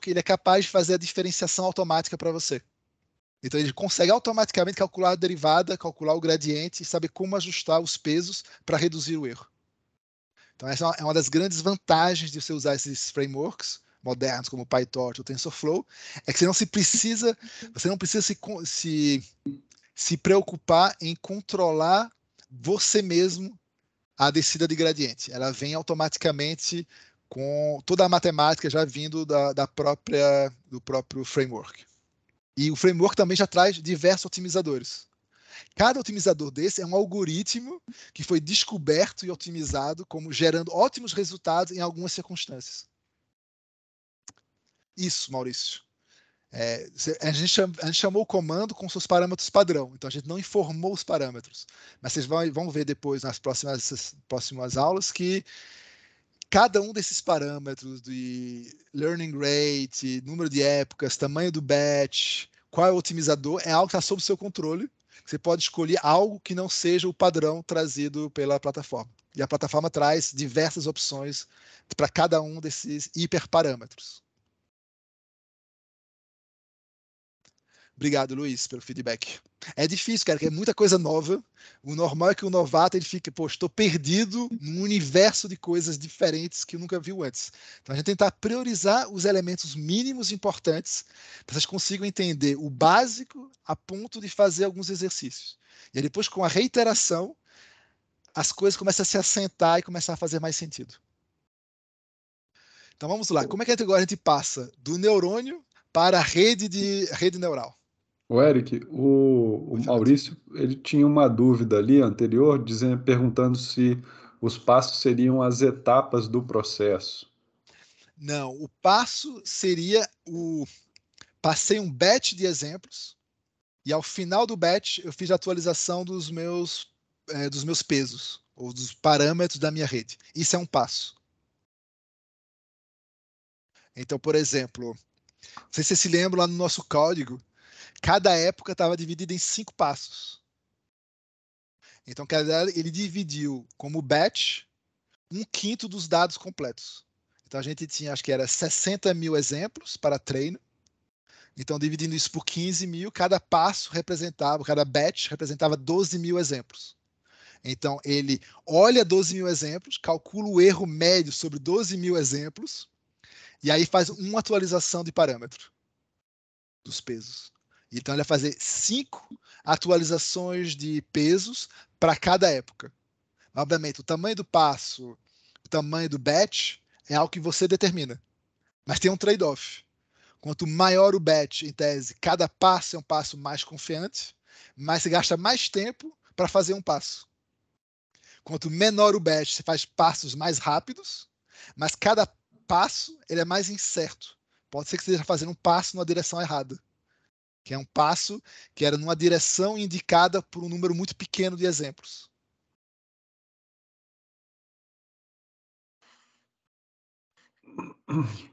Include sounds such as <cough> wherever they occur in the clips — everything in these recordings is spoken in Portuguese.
porque ele é capaz de fazer a diferenciação automática para você. Então ele consegue automaticamente calcular a derivada, calcular o gradiente e saber como ajustar os pesos para reduzir o erro. Então essa é, é uma das grandes vantagens de você usar esses frameworks modernos como o PyTorch ou TensorFlow, é que você não se precisa, <laughs> você não precisa se, se, se preocupar em controlar você mesmo a descida de gradiente. Ela vem automaticamente com toda a matemática já vindo da, da própria do próprio framework. E o framework também já traz diversos otimizadores. Cada otimizador desse é um algoritmo que foi descoberto e otimizado como gerando ótimos resultados em algumas circunstâncias. Isso, Maurício. É, a, gente a, gente chamou o comando com seus parâmetros padrão, então a gente não informou os parâmetros. Mas vocês vão, vão ver depois nas próximas, próximas aulas que cada um desses parâmetros de learning rate, número de épocas, tamanho do batch, qual é o otimizador, é algo que está sob seu controle. Você pode escolher algo que não seja o padrão trazido pela plataforma. E a plataforma traz diversas opções para cada um desses hiperparâmetros. Obrigado, Luiz, pelo feedback. É difícil, cara, que é muita coisa nova. O normal é que o novato ele fique, pô, estou perdido num universo de coisas diferentes que eu nunca viu antes. Então a gente tentar priorizar os elementos mínimos importantes para que vocês consigam entender o básico a ponto de fazer alguns exercícios. E aí, depois, com a reiteração, as coisas começam a se assentar e começam a fazer mais sentido. Então vamos lá. Como é que agora a gente passa do neurônio para a rede, de, rede neural? O Eric, o, o Maurício, ele tinha uma dúvida ali anterior, dizendo, perguntando se os passos seriam as etapas do processo. Não, o passo seria o passei um batch de exemplos e ao final do batch eu fiz a atualização dos meus é, dos meus pesos ou dos parâmetros da minha rede. Isso é um passo. Então, por exemplo, não sei se você se lembra lá no nosso código cada época estava dividida em cinco passos. Então, ele dividiu como batch um quinto dos dados completos. Então, a gente tinha, acho que era 60 mil exemplos para treino. Então, dividindo isso por 15 mil, cada passo representava, cada batch representava 12 mil exemplos. Então, ele olha 12 mil exemplos, calcula o erro médio sobre 12 mil exemplos, e aí faz uma atualização de parâmetro dos pesos. Então ele vai fazer cinco atualizações de pesos para cada época. Obviamente, o tamanho do passo, o tamanho do batch é algo que você determina. Mas tem um trade-off. Quanto maior o batch, em tese, cada passo é um passo mais confiante, mas você gasta mais tempo para fazer um passo. Quanto menor o batch, você faz passos mais rápidos, mas cada passo ele é mais incerto. Pode ser que você esteja fazendo um passo na direção errada que é um passo que era numa direção indicada por um número muito pequeno de exemplos.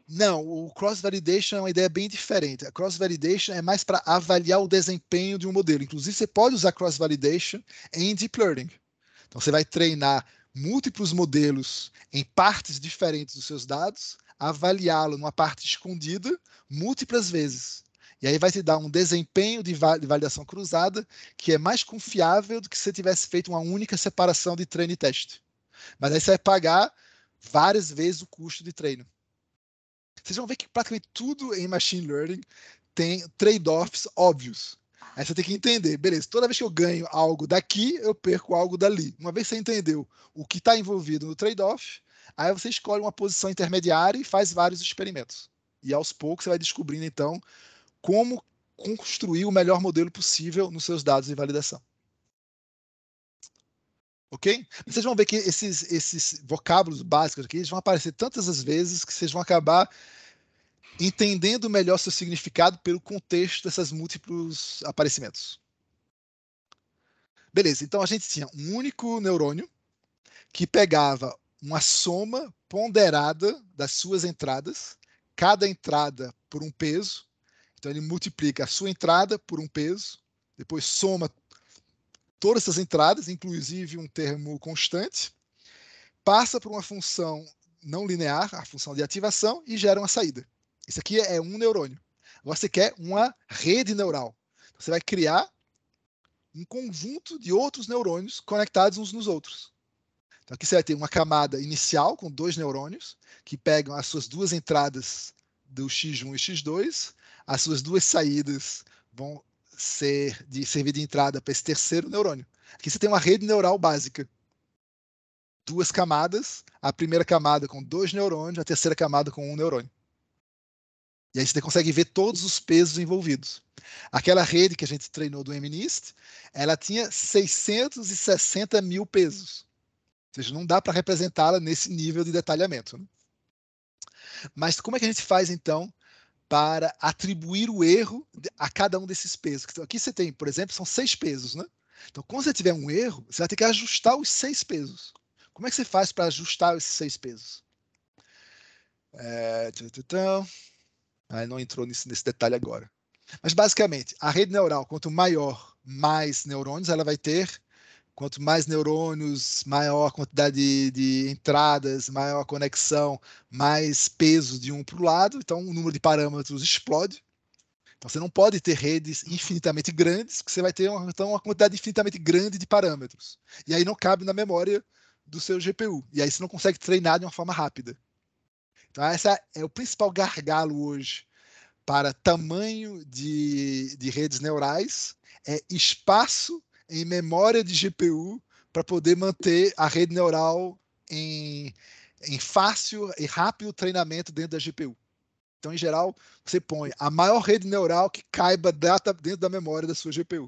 Não, o cross-validation é uma ideia bem diferente. A cross-validation é mais para avaliar o desempenho de um modelo. Inclusive, você pode usar cross-validation em deep learning. Então, você vai treinar múltiplos modelos em partes diferentes dos seus dados, avaliá-lo numa parte escondida múltiplas vezes. E aí vai te dar um desempenho de, validação cruzada que é mais confiável do que se você tivesse feito uma única separação de treino e teste. Mas aí você vai pagar várias vezes o custo de treino. Vocês vão ver que praticamente tudo em machine learning tem trade-offs óbvios. Aí você tem que entender, beleza, toda vez que eu ganho algo daqui, eu perco algo dali. Uma vez que você entendeu o que está envolvido no trade-off, aí você escolhe uma posição intermediária e faz vários experimentos. E aos poucos você vai descobrindo, então, como construir o melhor modelo possível nos seus dados de validação. Ok? Vocês vão ver que esses, esses vocábulos básicos aqui vão aparecer tantas as vezes que vocês vão acabar entendendo melhor seu significado pelo contexto dessas múltiplos aparecimentos. Beleza, então a gente tinha um único neurônio que pegava uma soma ponderada das suas entradas, cada entrada por um peso, então ele multiplica a sua entrada por um peso, depois soma todas essas entradas, inclusive um termo constante, passa por uma função não linear, a função de ativação, e gera uma saída. Isso aqui é um neurônio. Agora você quer uma rede neural. Então, você vai criar um conjunto de outros neurônios conectados uns nos outros. Então aqui você vai ter uma camada inicial com dois neurônios que pegam as suas duas entradas do X1 e X2 as suas duas saídas vão ser de servir de entrada para esse terceiro neurônio. Aqui você tem uma rede neural básica. Duas camadas, a primeira camada com dois neurônios, a terceira camada com um neurônio. E aí você consegue ver todos os pesos envolvidos. Aquela rede que a gente treinou do MNIST, ela tinha 660 mil pesos. Ou seja, não dá para representá-la nesse nível de detalhamento. Né? Mas como é que a gente faz, então, para atribuir o erro a cada um desses pesos. Então, aqui você tem, por exemplo, são seis pesos, né? Então, quando você tiver um erro, você vai ter que ajustar os seis pesos. Como é que você faz para ajustar esses seis pesos? É... Aí ah, não entrou nesse detalhe agora. Mas, basicamente, a rede neural, quanto maior mais neurônios, ela vai ter Quanto mais neurônios, maior a quantidade de, de entradas, maior a conexão, mais peso de um para o lado. Então, o número de parâmetros explode. Então, você não pode ter redes infinitamente grandes, porque você vai ter uma, então, uma quantidade infinitamente grande de parâmetros. E aí não cabe na memória do seu GPU. E aí você não consegue treinar de uma forma rápida. Então, essa é o principal gargalo hoje para tamanho de, de redes neurais, é espaço em memória de GPU para poder manter a rede neural em, em fácil e rápido treinamento dentro da GPU. Então, em geral, você põe a maior rede neural que caiba data dentro da memória da sua GPU.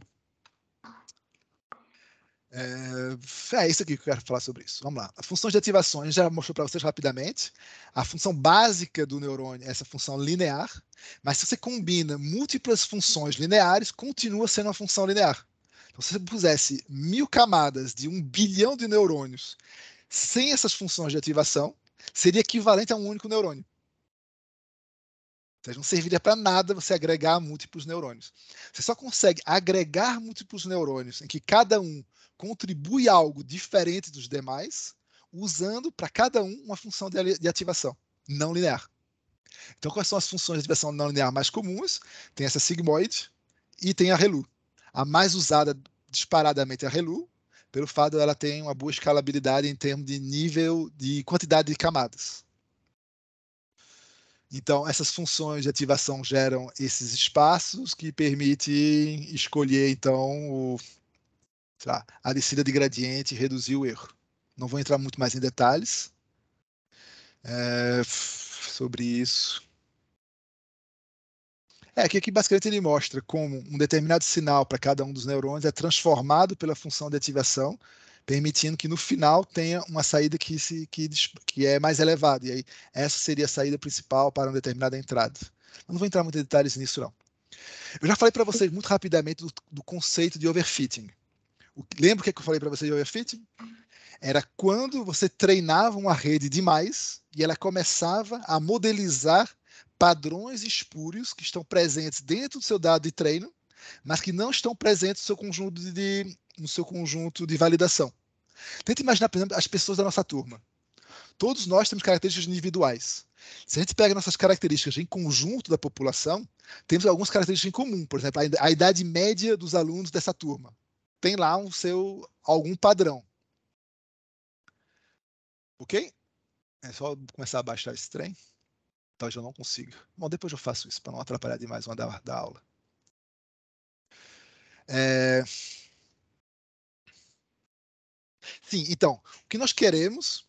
É, é isso aqui que eu quero falar sobre isso. Vamos lá. As funções de ativação, já mostrou para vocês rapidamente. A função básica do neurônio é essa função linear, mas se você combina múltiplas funções lineares, continua sendo uma função linear se você pusesse mil camadas de um bilhão de neurônios sem essas funções de ativação, seria equivalente a um único neurônio. Ou seja, não serviria para nada você agregar múltiplos neurônios. Você só consegue agregar múltiplos neurônios em que cada um contribui algo diferente dos demais, usando para cada um uma função de ativação não linear. Então, quais são as funções de ativação não linear mais comuns? Tem essa sigmoide e tem a ReLU. A mais usada disparadamente a Relu, pelo fato ela tem uma boa escalabilidade em termos de nível de quantidade de camadas. Então, essas funções de ativação geram esses espaços que permitem escolher, então, o, lá, a descida de gradiente e reduzir o erro. Não vou entrar muito mais em detalhes é, sobre isso. É, aqui que basicamente ele mostra como um determinado sinal para cada um dos neurônios é transformado pela função de ativação, permitindo que no final tenha uma saída que, se, que, que é mais elevada. E aí, essa seria a saída principal para uma determinada entrada. Eu não vou entrar muito em detalhes nisso, não. Eu já falei para vocês muito rapidamente do, do conceito de overfitting. O, lembra o que, é que eu falei para vocês de overfitting? Era quando você treinava uma rede demais e ela começava a modelizar padrões espúrios que estão presentes dentro do seu dado de treino, mas que não estão presentes no seu conjunto de, de no seu conjunto de validação. Tenta imaginar, por exemplo, as pessoas da nossa turma. Todos nós temos características individuais. Se a gente pega nossas características em conjunto da população, temos algumas características em comum. Por exemplo, a idade média dos alunos dessa turma tem lá um seu algum padrão. Ok? É só começar a baixar esse trem. Talvez eu não consiga. Bom, depois eu faço isso para não atrapalhar demais uma da, da aula. É... Sim, então, o que nós queremos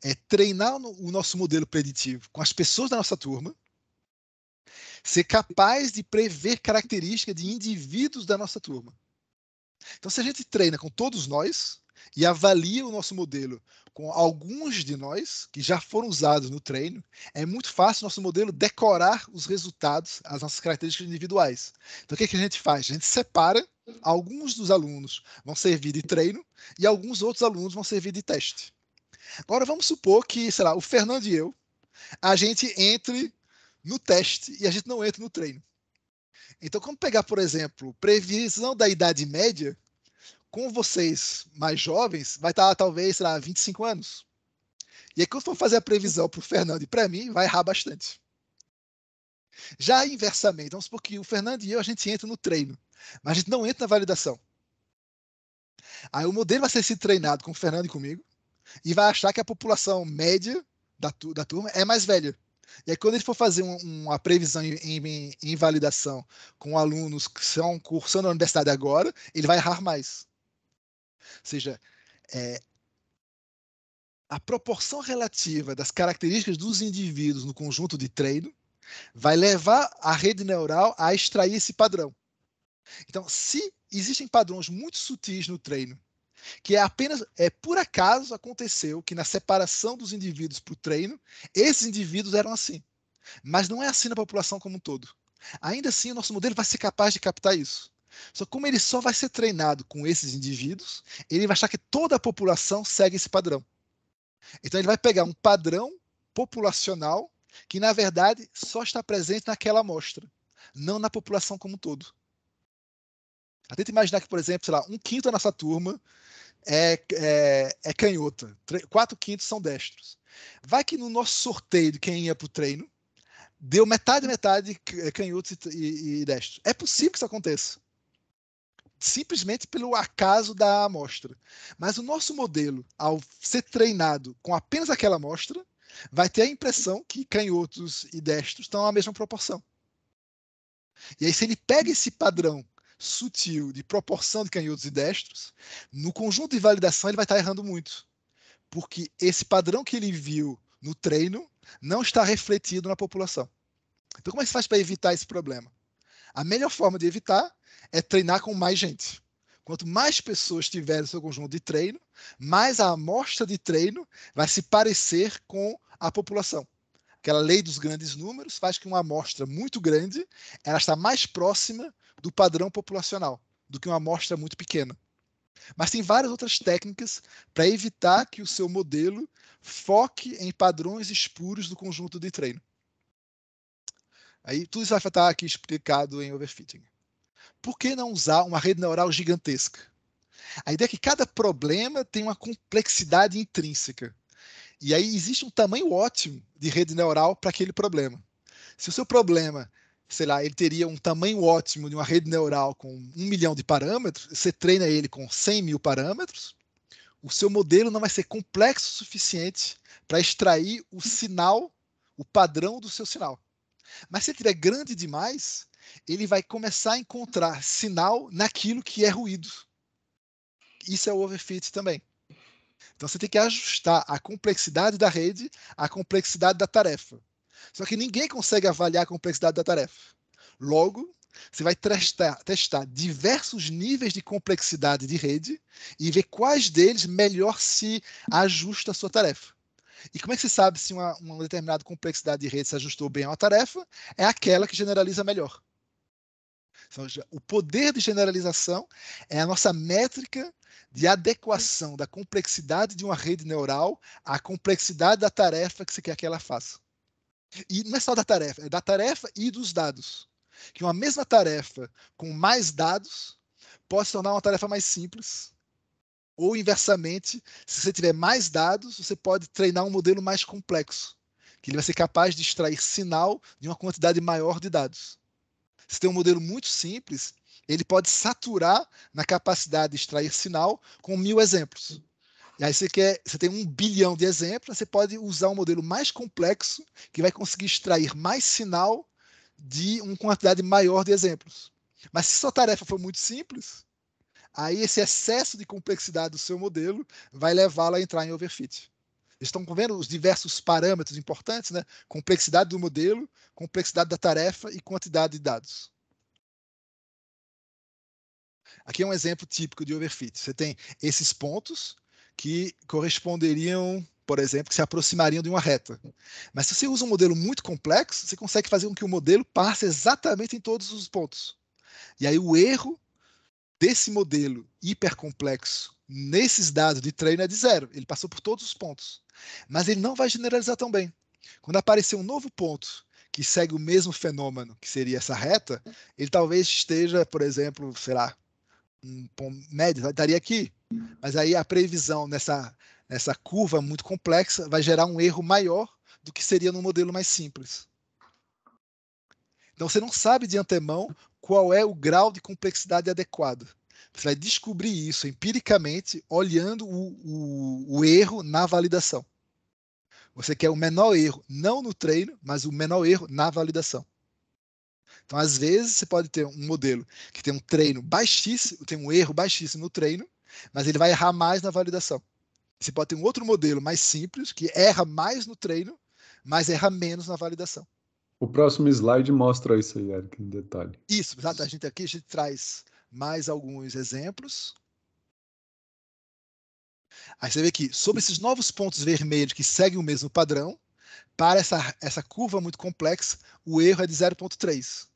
é treinar o nosso modelo preditivo com as pessoas da nossa turma, ser capaz de prever características de indivíduos da nossa turma. Então, se a gente treina com todos nós, e avalia o nosso modelo com alguns de nós que já foram usados no treino, é muito fácil nosso modelo decorar os resultados, as nossas características individuais. Então, o que, é que a gente faz? A gente separa alguns dos alunos vão servir de treino e alguns outros alunos vão servir de teste. Agora vamos supor que, sei lá, o Fernando e eu, a gente entre no teste e a gente não entra no treino. Então, como pegar, por exemplo, previsão da idade média, com vocês mais jovens, vai estar tá, talvez, sei lá, 25 anos. E aí, quando for fazer a previsão para o Fernando e para mim, vai errar bastante. Já inversamente, vamos supor que o Fernando e eu, a gente entra no treino, mas a gente não entra na validação. Aí o modelo vai ser se treinado com o Fernando e comigo, e vai achar que a população média da, tu, da turma é mais velha. E aí, quando ele for fazer um, uma previsão em, em, em, validação com alunos que são cursando a universidade agora, ele vai errar mais. Ou seja, é, a proporção relativa das características dos indivíduos no conjunto de treino vai levar a rede neural a extrair esse padrão. Então, se existem padrões muito sutis no treino, que é apenas é por acaso aconteceu que na separação dos indivíduos para o treino, esses indivíduos eram assim. Mas não é assim na população como um todo. Ainda assim, o nosso modelo vai ser capaz de captar isso. Só como ele só vai ser treinado com esses indivíduos, ele vai achar que toda a população segue esse padrão. Então ele vai pegar um padrão populacional que na verdade só está presente naquela amostra, não na população como um todo. Tenta imaginar que, por exemplo, sei lá, um quinto da nossa turma é, é, é canhota, quatro quintos são destros. Vai que no nosso sorteio de quem ia para o treino, deu metade, metade canhotos e, e, e destros. É possível que isso aconteça simplesmente pelo acaso da amostra. Mas o nosso modelo, ao ser treinado com apenas aquela amostra, vai ter a impressão que canhotos e destros estão na mesma proporção. E aí, se ele pega esse padrão sutil de proporção de canhotos e destros, no conjunto de validação ele vai estar errando muito. Porque esse padrão que ele viu no treino não está refletido na população. Então, como é que se faz para evitar esse problema? A melhor forma de evitar é treinar com mais gente. Quanto mais pessoas tiverem seu conjunto de treino, mais a amostra de treino vai se parecer com a população. Aquela lei dos grandes números faz que uma amostra muito grande ela está mais próxima do padrão populacional do que uma amostra muito pequena. Mas tem várias outras técnicas para evitar que o seu modelo foque em padrões espuros do conjunto de treino. Aí tudo isso vai estar aqui explicado em overfitting. Por que não usar uma rede neural gigantesca? A ideia é que cada problema tem uma complexidade intrínseca. E aí existe um tamanho ótimo de rede neural para aquele problema. Se o seu problema, sei lá, ele teria um tamanho ótimo de uma rede neural com um milhão de parâmetros, você treina ele com 100 mil parâmetros, o seu modelo não vai ser complexo o suficiente para extrair o sinal, o padrão do seu sinal. Mas se ele estiver grande demais, ele vai começar a encontrar sinal naquilo que é ruído. Isso é o overfit também. Então você tem que ajustar a complexidade da rede à complexidade da tarefa. Só que ninguém consegue avaliar a complexidade da tarefa. Logo, você vai testar, testar diversos níveis de complexidade de rede e ver quais deles melhor se ajusta à sua tarefa. E como é que se sabe se uma, uma determinada complexidade de rede se ajustou bem a uma tarefa? É aquela que generaliza melhor. Então, o poder de generalização é a nossa métrica de adequação da complexidade de uma rede neural à complexidade da tarefa que se quer que ela faça. E não é só da tarefa, é da tarefa e dos dados. Que uma mesma tarefa com mais dados pode se tornar uma tarefa mais simples ou inversamente, se você tiver mais dados, você pode treinar um modelo mais complexo, que ele vai ser capaz de extrair sinal de uma quantidade maior de dados. Se tem um modelo muito simples, ele pode saturar na capacidade de extrair sinal com mil exemplos. E aí você quer, você tem um bilhão de exemplos, você pode usar um modelo mais complexo que vai conseguir extrair mais sinal de uma quantidade maior de exemplos. Mas se sua tarefa for muito simples, Aí esse excesso de complexidade do seu modelo vai levá-lo a entrar em overfit. Estão vendo os diversos parâmetros importantes, né? Complexidade do modelo, complexidade da tarefa e quantidade de dados. Aqui é um exemplo típico de overfit. Você tem esses pontos que corresponderiam, por exemplo, que se aproximariam de uma reta. Mas se você usa um modelo muito complexo, você consegue fazer com que o modelo passe exatamente em todos os pontos. E aí o erro desse modelo hipercomplexo nesses dados de treino é de zero. Ele passou por todos os pontos. Mas ele não vai generalizar tão bem. Quando aparecer um novo ponto que segue o mesmo fenômeno, que seria essa reta, ele talvez esteja, por exemplo, sei lá, um ponto médio, estaria aqui. Mas aí a previsão nessa, nessa curva muito complexa vai gerar um erro maior do que seria num modelo mais simples. Então você não sabe de antemão qual é o grau de complexidade adequado. Você vai descobrir isso empiricamente olhando o, o, o erro na validação. Você quer o menor erro, não no treino, mas o menor erro na validação. Então, às vezes, você pode ter um modelo que tem um treino baixíssimo, tem um erro baixíssimo no treino, mas ele vai errar mais na validação. Você pode ter um outro modelo mais simples, que erra mais no treino, mas erra menos na validação. O próximo slide mostra isso aí, Eric, em detalhe. Isso, exato. A gente aqui a gente traz mais alguns exemplos. Aí você vê que sobre esses novos pontos vermelhos que seguem o mesmo padrão, para essa, essa curva muito complexa, o erro é de 0,3.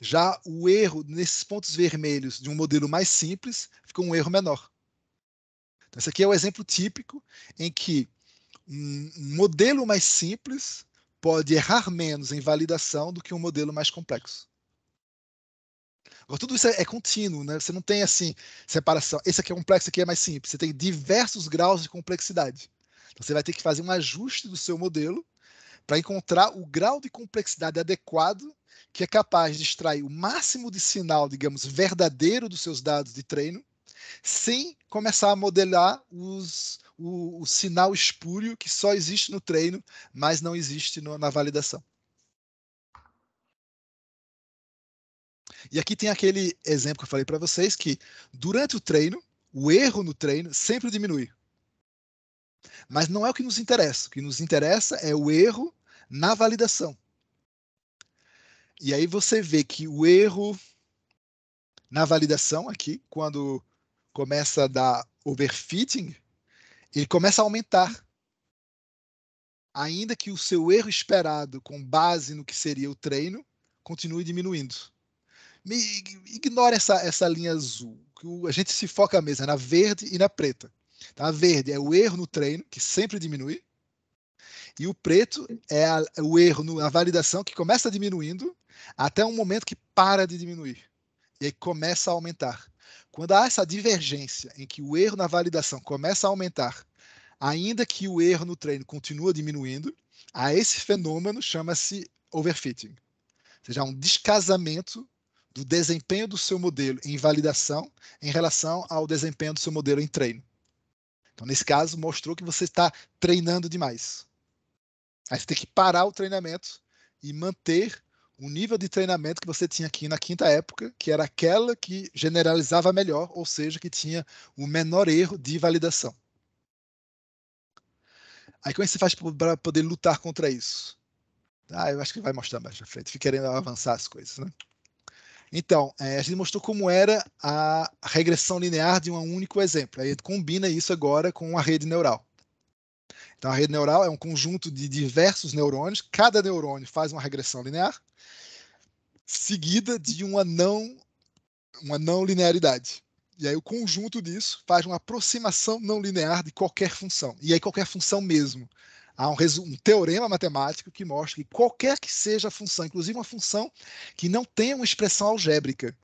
Já o erro nesses pontos vermelhos de um modelo mais simples ficou um erro menor. Então, esse aqui é o exemplo típico em que um modelo mais simples pode errar menos em validação do que um modelo mais complexo. Agora, tudo isso é, é contínuo, né? Você não tem assim separação. Esse aqui é complexo, aqui é mais simples. Você tem diversos graus de complexidade. Então, você vai ter que fazer um ajuste do seu modelo para encontrar o grau de complexidade adequado que é capaz de extrair o máximo de sinal, digamos, verdadeiro dos seus dados de treino, sem começar a modelar os o, o sinal espúrio que só existe no treino, mas não existe no, na validação. E aqui tem aquele exemplo que eu falei para vocês que durante o treino, o erro no treino sempre diminui. Mas não é o que nos interessa. O que nos interessa é o erro na validação. E aí você vê que o erro na validação aqui, quando começa a dar overfitting, ele começa a aumentar. Ainda que o seu erro esperado, com base no que seria o treino, continue diminuindo. Me, essa, essa linha azul. A gente se foca mesmo é na verde e na preta. Tá? a verde é o erro no treino, que sempre diminui. E o preto é, a, o erro na validação, que começa diminuindo até um momento que para de diminuir. E aí começa a aumentar. Quando há essa divergência em que o erro na validação começa a aumentar ainda que o erro no treino continue diminuindo, a esse fenômeno chama-se overfitting. Ou seja, um descasamento do desempenho do seu modelo em validação em relação ao desempenho do seu modelo em treino. Então, nesse caso, mostrou que você está treinando demais. Aí você tem que parar o treinamento e manter o nível de treinamento que você tinha aqui na quinta época, que era aquela que generalizava melhor, ou seja, que tinha o menor erro de validação. Aí como é que você faz para poder lutar contra isso? Ah, eu acho que vai mostrar mais na frente. Fiquei querendo avançar as coisas, né? Então, é, a gente mostrou como era a regressão linear de um único exemplo. Aí combina isso agora com a rede neural. Então, a rede neural é um conjunto de diversos neurônios. Cada neurônio faz uma regressão linear, seguida de uma não, uma não linearidade. E aí o conjunto disso faz uma aproximação não linear de qualquer função. E aí qualquer função mesmo. Há um, um, teorema matemático que mostra que qualquer que seja a função, inclusive uma função que não tenha uma expressão algébrica,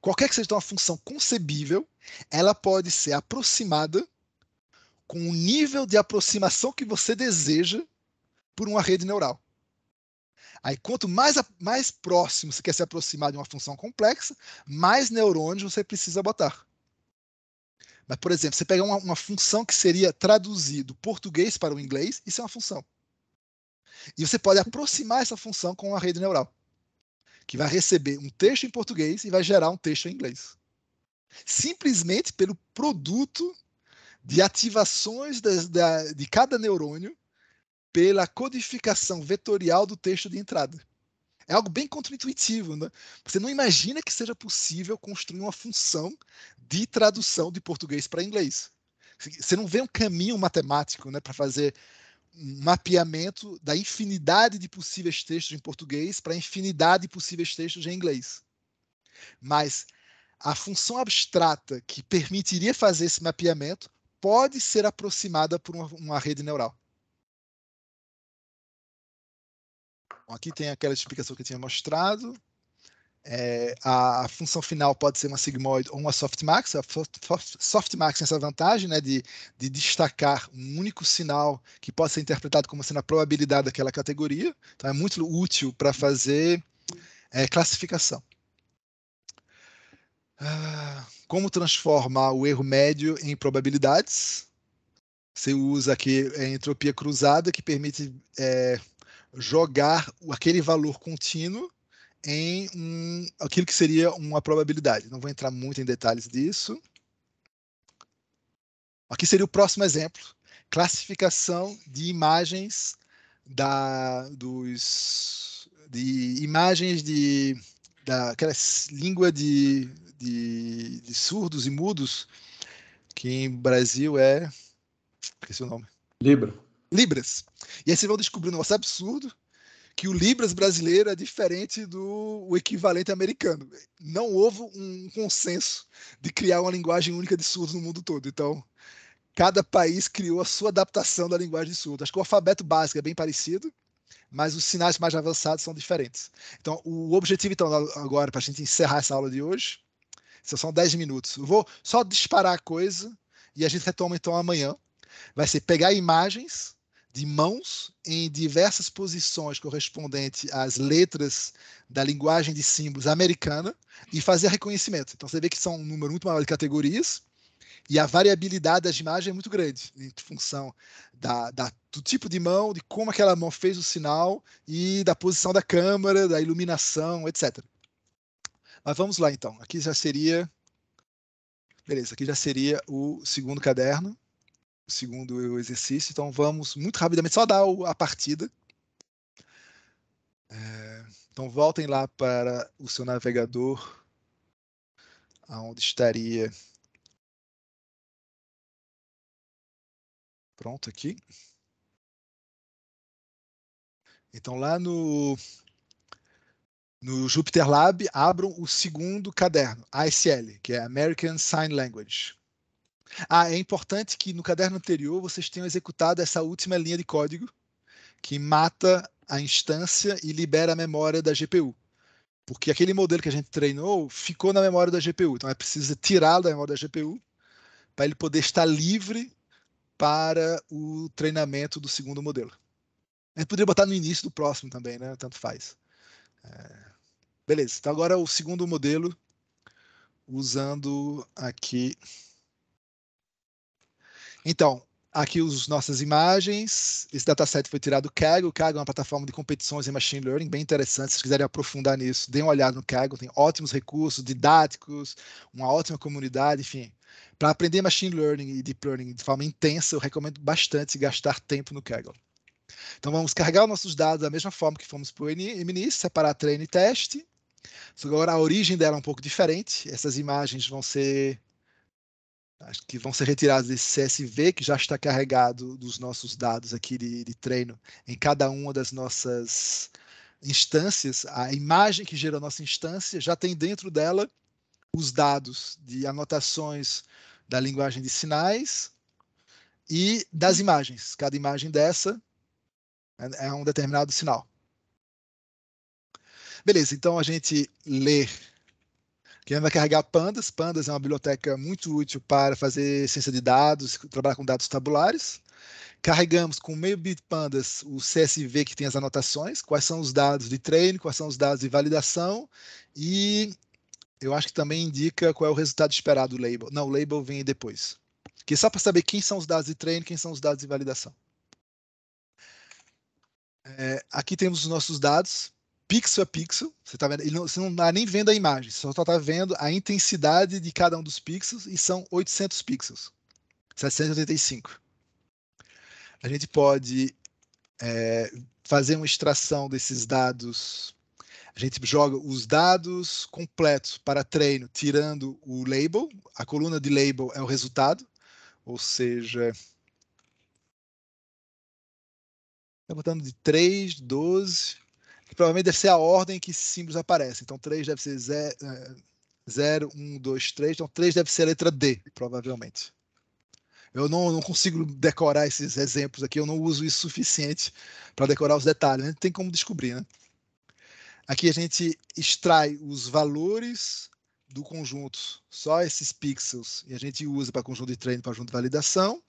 qualquer que seja então uma função concebível, ela pode ser aproximada com o nível de aproximação que você deseja por uma rede neural. Aí, quanto mais, mais próximo você quer se aproximar de uma função complexa, mais neurônios você precisa botar. Mas, por exemplo, você pega uma, uma função que seria traduzido português para o inglês, isso é uma função. E você pode aproximar essa função com uma rede neural, que vai receber um texto em português e vai gerar um texto em inglês. Simplesmente pelo produto de ativações de, de, de cada neurônio pela codificação vetorial do texto de entrada. É algo bem contraintuitivo, né? Você não imagina que seja possível construir uma função de tradução de português para inglês. Você não vê um caminho matemático, né, para fazer um mapeamento da infinidade de possíveis textos em português para a infinidade de possíveis textos em inglês. Mas a função abstrata que permitiria fazer esse mapeamento pode ser aproximada por uma, uma rede neural. aqui tem aquela explicação que eu tinha mostrado. É, a, a, função final pode ser uma sigmoid ou uma softmax. A softmax tem essa vantagem né, de, de destacar um único sinal que pode ser interpretado como sendo a probabilidade daquela categoria. Então, é muito útil para fazer é, classificação. Ah, como transformar o erro médio em probabilidades? Você usa aqui a entropia cruzada, que permite é, jogar aquele valor contínuo em um, aquilo que seria uma probabilidade. Não vou entrar muito em detalhes disso. Aqui seria o próximo exemplo: classificação de imagens da, dos, de imagens de daquelas língua de, de, de surdos e mudos que em Brasil é esqueci o nome. Libra. Libras. E aí vocês vão descobrir um negócio absurdo que o Libras brasileiro é diferente do equivalente americano. Não houve um consenso de criar uma linguagem única de surdos no mundo todo. Então, cada país criou a sua adaptação da linguagem de surdo. Acho que o alfabeto básico é bem parecido, mas os sinais mais avançados são diferentes. Então, o objetivo, então, agora, para a gente encerrar essa aula de hoje, são só 10 minutos. Eu vou só disparar a coisa e a gente retoma, então, amanhã. Vai ser pegar imagens de mãos em diversas posições correspondentes às letras da linguagem de símbolos americana e fazer reconhecimento. Então você vê que são um número muito maior de categorias e a variabilidade das imagens é muito grande em função da, da, do tipo de mão, de como aquela mão fez o sinal e da posição da câmera, da iluminação, etc. Mas vamos lá então. Aqui já seria. Beleza, aqui já seria o segundo caderno segundo exercício. Então vamos muito rapidamente só dar a partida. É, então voltem lá para o seu navegador, aonde estaria. Pronto aqui. Então lá no no Jupyter Lab, abram o segundo caderno, ASL, que é American Sign Language. Ah, é importante que no caderno anterior vocês tenham executado essa última linha de código que mata a instância e libera a memória da GPU. Porque aquele modelo que a gente treinou ficou na memória da GPU. Então é preciso tirá-lo da memória da GPU para ele poder estar livre para o treinamento do segundo modelo. A gente poderia botar no início do próximo também, né? Tanto faz. É... Beleza, então agora o segundo modelo usando aqui então, aqui as nossas imagens. Esse dataset foi tirado do Kaggle. O Kaggle é uma plataforma de competições em machine learning bem interessante. Se vocês quiserem aprofundar nisso, deem uma olhada no Kaggle. Tem ótimos recursos didáticos, uma ótima comunidade, enfim. Para aprender machine learning e deep learning de forma intensa, eu recomendo bastante gastar tempo no Kaggle. Então vamos carregar os nossos dados da mesma forma que fomos para o MNIS, separar treino e teste. Só agora a origem dela é um pouco diferente. Essas imagens vão ser acho que vão ser retirados desse CSV que já está carregado dos nossos dados aqui de, de, treino em cada uma das nossas instâncias. A imagem que gerou a nossa instância já tem dentro dela os dados de anotações da linguagem de sinais e das imagens. Cada imagem dessa é um determinado sinal. Beleza, então a gente lê quem vai carregar pandas? Pandas é uma biblioteca muito útil para fazer ciência de dados, trabalhar com dados tabulares. Carregamos com meio bit pandas o CSV que tem as anotações, quais são os dados de treino, quais são os dados de validação e eu acho que também indica qual é o resultado esperado do label. Não, o label vem depois. Que é só para saber quem são os dados de treino, quem são os dados de validação. É, aqui temos os nossos dados pixel a pixel. Você, tá vendo, não, você não está nem vendo a imagem, você só está vendo a intensidade de cada um dos pixels e são 800 pixels. 785. A gente pode é, fazer uma extração desses dados. A gente joga os dados completos para treino, tirando o label. A coluna de label é o resultado, ou seja, Está botando de 3, 12, que provavelmente deve ser a ordem que símbolos aparecem. Então, 3 deve ser 0, 1, 2, 3. Então, 3 deve ser a letra D, provavelmente. Eu não, não, consigo decorar esses exemplos aqui, eu não uso isso suficiente para decorar os detalhes. A né? gente tem como descobrir, né? Aqui a gente extrai os valores do conjunto, só esses pixels, e a gente usa para conjunto de treino, para conjunto de validação.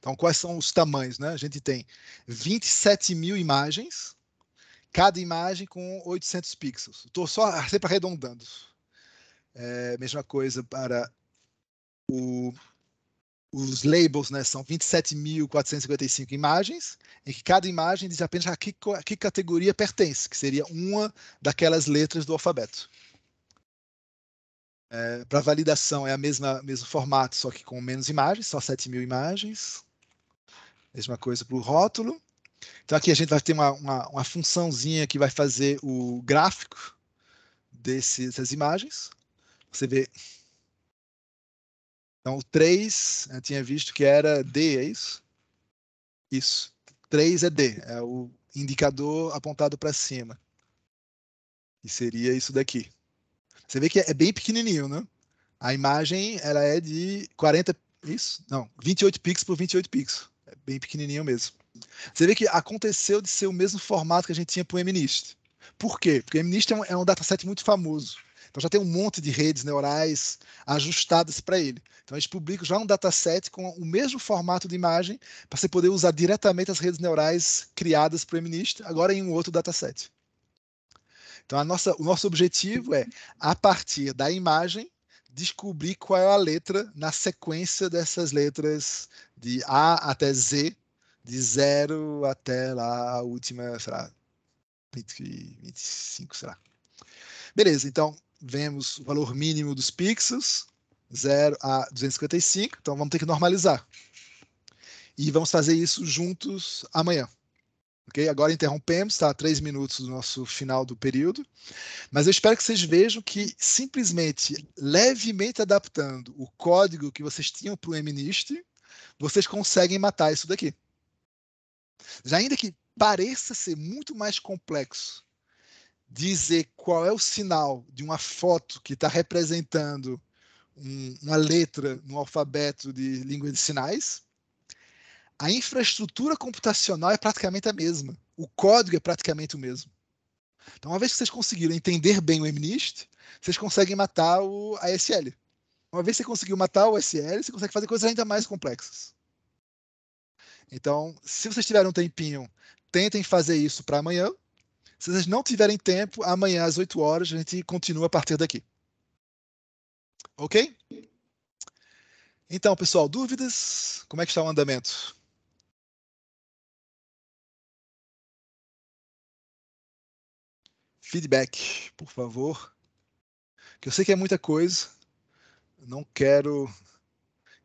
Então, quais são os tamanhos? Né? A gente tem 27 mil imagens, cada imagem com 800 pixels. Estou só sempre arredondando. É, mesma coisa para o, os labels, né? São 27.455 imagens, em que cada imagem diz apenas a que, a que categoria pertence, que seria uma daquelas letras do alfabeto. É, para validação é a mesma mesmo formato, só que com menos imagens, só 7 mil imagens. Mesma coisa para o rótulo. Então aqui a gente vai ter uma, uma, uma funçãozinha que vai fazer o gráfico desse, dessas imagens. Você vê. Então o 3, eu né, tinha visto que era D, é isso? Isso. 3 é D, é o indicador apontado para cima. E seria isso daqui. Você vê que é bem pequenininho, né? A imagem ela é de 40, isso? Não, 28 pixels por 28 pixels. É bem pequenininho mesmo. Você vê que aconteceu de ser o mesmo formato que a gente tinha para o MNIST. Por quê? Porque o MNIST é um, é um dataset muito famoso. Então já tem um monte de redes neurais ajustadas para ele. Então a gente publica já um dataset com o mesmo formato de imagem para você poder usar diretamente as redes neurais criadas para o MNIST, agora em um outro dataset. Então nossa, o nosso objetivo é, a partir da imagem, descobrir qual é a letra na sequência dessas letras de A até Z de zero até lá a última, sei lá, 25, sei lá. Beleza, então vemos o valor mínimo dos pixels, 0 a 255, então vamos ter que normalizar. E vamos fazer isso juntos amanhã. Ok? Agora interrompemos, está a 3 minutos do nosso final do período. Mas eu espero que vocês vejam que simplesmente, levemente adaptando o código que vocês tinham para o MNIST, vocês conseguem matar isso daqui. Já ainda que pareça ser muito mais complexo dizer qual é o sinal de uma foto que está representando um, uma letra no alfabeto de língua de sinais, a infraestrutura computacional é praticamente a mesma. O código é praticamente o mesmo. Então, uma vez que vocês conseguiram entender bem o MNIST, vocês conseguem matar o ASL. Uma vez que você conseguiu matar o ASL, você consegue fazer coisas ainda mais complexas. Então, se vocês tiverem um tempinho, tentem fazer isso para amanhã. Se vocês não tiverem tempo, amanhã às 8 horas a gente continua a partir daqui. Ok? Então, pessoal, dúvidas? Como é que está o andamento? Feedback, por favor. Que eu sei que é muita coisa. Não quero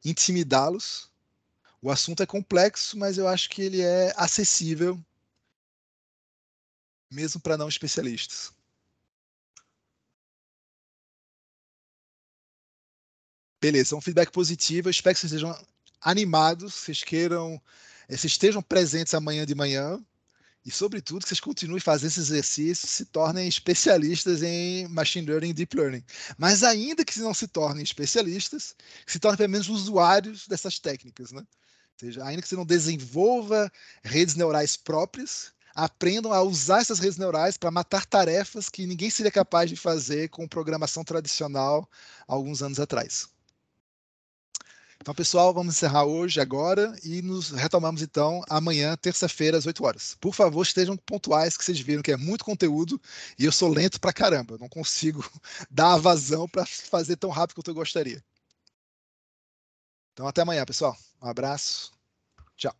intimidá-los. O assunto é complexo, mas eu acho que ele é acessível, mesmo para não especialistas. Beleza, um feedback positivo. Eu espero que vocês estejam animados, vocês queiram, eh, vocês estejam presentes amanhã de manhã. E, sobretudo, que vocês continuem fazendo esses exercícios, se tornem especialistas em Machine Learning e Deep Learning. Mas ainda que não se tornem especialistas, se tornem pelo menos usuários dessas técnicas, né? seja, ainda que você não desenvolva redes neurais próprias, aprendam a usar essas redes neurais para matar tarefas que ninguém seria capaz de fazer com programação tradicional alguns anos atrás. Então, pessoal, vamos encerrar hoje, agora, e nos retomamos então amanhã, terça-feira, às 8 horas. Por favor, estejam pontuais, que vocês viram que é muito conteúdo e eu sou lento pra caramba, não consigo <laughs> dar a vazão para fazer tão rápido quanto eu gostaria. Então, até amanhã, pessoal. Um abraço. Tchau.